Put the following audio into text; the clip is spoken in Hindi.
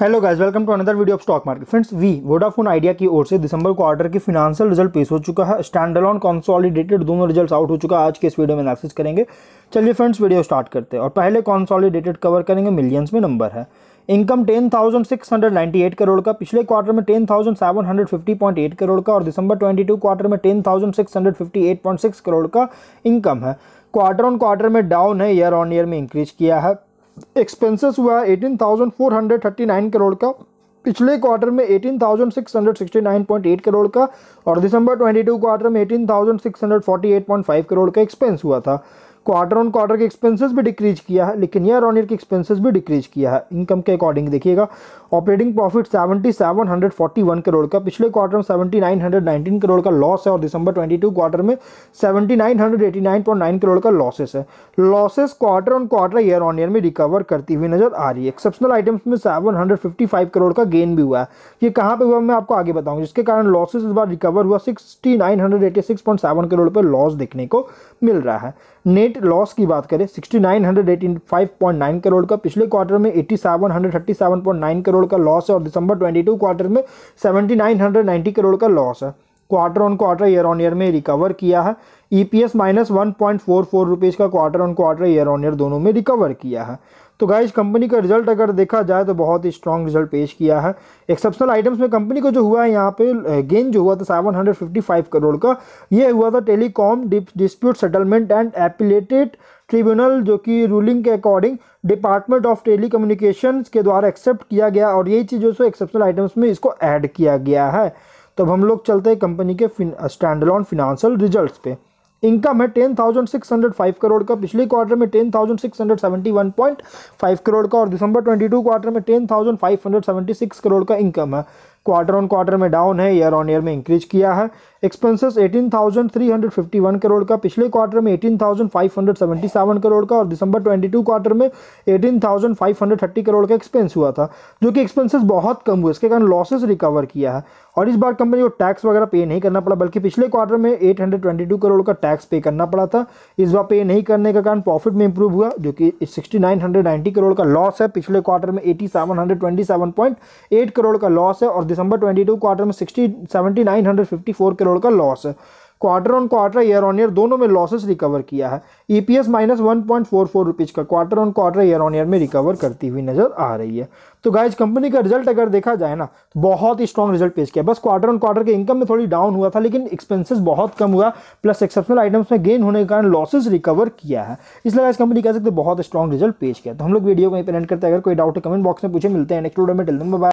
hello guys welcome to another video of stock market friends we Vodafone Idea की ओर से दिसंबर क्वार्टर के फिनांशियल रिजल्ट पेश हो चुका है ऑन कॉन्सॉलिडेटेड दोनों रिजल्ट आउट हो चुका है आज के इस वीडियो में एनालिसिस करेंगे चलिए फ्रेंड्स वीडियो स्टार्ट करते हैं और पहले कॉन्सॉलिडेटेड कवर करेंगे मिलियंस में नंबर है इनकम टेन करोड़ का पिछले क्वार्टर में टेन करोड़ का और दिसंबर ट्वेंटी क्वार्टर में टेन करोड़ का इनकम है क्वार्टर ऑन क्वार्टर में डाउन है ईयर ऑन ईयर में इंक्रीज किया है एक्सपेंसेस हुआ है eighteen thousand four hundred thirty nine crore का पिछले क्वार्टर में eighteen thousand six hundred sixty nine point eight crore का और दिसंबर ट्वेंटी टू क्वार्टर में eighteen thousand six hundred forty eight point five crore का एक्सपेंस हुआ था क्वार्टर ऑन क्वार्टर के एक्सपेंसेस भी डिक्रीज किया है लेकिन ईयर ऑन ईयर के एक्सपेंसेस भी डिक्रीज किया है इनकम के अकॉर्डिंग देखिएगा operating profit seventy seven hundred forty one crore का पिछले क्वार्टर में seventy nine hundred nineteen crore का लॉस है और दिसंबर ट्वेंटी टू क्वार्टर में seventy nine hundred eighty nine point nine crore का लॉसेस है losses quarter on quarter year on year में रिकवर करती हुई नजर आ रही है एक्सेप्शनल आइटम्स में seven hundred fifty five crore का गेन भी हुआ है ये कहाँ पर हुआ मैं आपको आगे बताऊँ जिसके कारण लॉसेस इस बार रिकवर हुआ sixty nine hundred eighty six point seven crore पर लॉस देखने को मिल रहा है नेट लॉस की बात करें 6985.9 करोड़ का पिछले क्वार्टर में 8737.9 करोड़ का लॉस है और दिसंबर 22 क्वार्टर में 7990 करोड़ का लॉस है quarter on quarter year on year में रिकवर किया है E P S minus one point four four rupees का quarter on quarter year on year दोनों में रिकवर किया है तो गाइज कंपनी का रिजल्ट अगर देखा जाए तो बहुत ही स्ट्रॉन्ग रिजल्ट पेश किया है एक्सेप्शनल आइटम्स में कंपनी को जो हुआ है यहाँ पे गेन जो हुआ था फाइव करोड़ का ये हुआ था telecom dispute settlement and appellate tribunal जो कि रूलिंग के according department of telecommunication के द्वारा एक्सेप्ट किया गया और यही चीज़ जो सो एक्सेप्शनल आइटम्स में इसको ऐड किया गया है तब तो हम लोग चलते हैं कंपनी के स्टैंड फिन, फिनांशियल रिजल्ट पे इनकम है ten thousand six hundred five crore का पिछले क्वार्टर में ten thousand six hundred seventy one point five crore का और दिसंबर ट्वेंटी टू क्वार्टर में ten thousand five hundred seventy six crore का इनकम है क्वार्टर ऑन क्वार्टर में डाउन है ईयर ऑन ईयर में इंक्रीज किया है एक्सपेंसेस वन करोड़ का पिछले क्वार्टर में eighteen thousand five hundred seventy seven crore का और दिसंबर ट्वेंटी टू क्वार्टर में eighteen thousand five hundred thirty crore का एक्सपेंस हुआ था जो कि एक्सपेंसेस बहुत कम हुए इसके कारण लॉसेस रिकवर किया है और इस बार कंपनी को टैक्स वगैरह पे नहीं करना पड़ा बल्कि पिछले क्वार्टर में 822 करोड़ का टैक्स पे करना पड़ा था इस बार पे नहीं करने का कारण प्रॉफिट में इंप्रूव हुआ जो कि 6990 करोड़ का लॉस है पिछले क्वार्टर में एट करोड़ का लॉस है और दिसंबर टू क्वार्टर में सिक्सटी करोड़ का लॉस है quarter on quarter year on year दोनों में लॉसेस रिकवर किया है E P S minus one point four four rupees का quarter on quarter year on year में रिकवर करती हुई नजर आ रही है तो गाइज कंपनी का रिजल्ट अगर देखा जाए ना तो बहुत ही स्ट्रॉन्ग रिजल्ट पेश किया बस क्वार्टर ऑन क्वार्टर के इनकम में थोड़ी डाउन हुआ था लेकिन एक्सपेंसिस बहुत कम हुआ प्लस एक्सेप्शनल आइटम्स में गेन होने के कारण लॉसेज रिकवर किया है इसलिए गाइज कंपनी कह सकते बहुत स्ट्रॉन्ग रिजल्ट पेश किया तो हम लोग वीडियो को यहीं करते हैं अगर कोई डाउट है कमेंट बॉक्स में पूछे मिलते हैं नेक्स्ट वीडियो में बाय